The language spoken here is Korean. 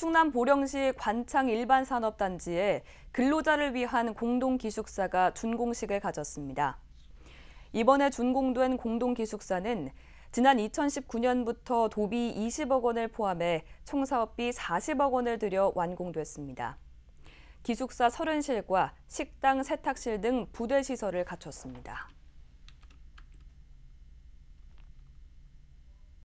충남 보령시 관창 일반산업단지에 근로자를 위한 공동기숙사가 준공식을 가졌습니다. 이번에 준공된 공동기숙사는 지난 2019년부터 도비 20억 원을 포함해 총 사업비 40억 원을 들여 완공됐습니다. 기숙사 30실과 식당 세탁실 등 부대 시설을 갖췄습니다.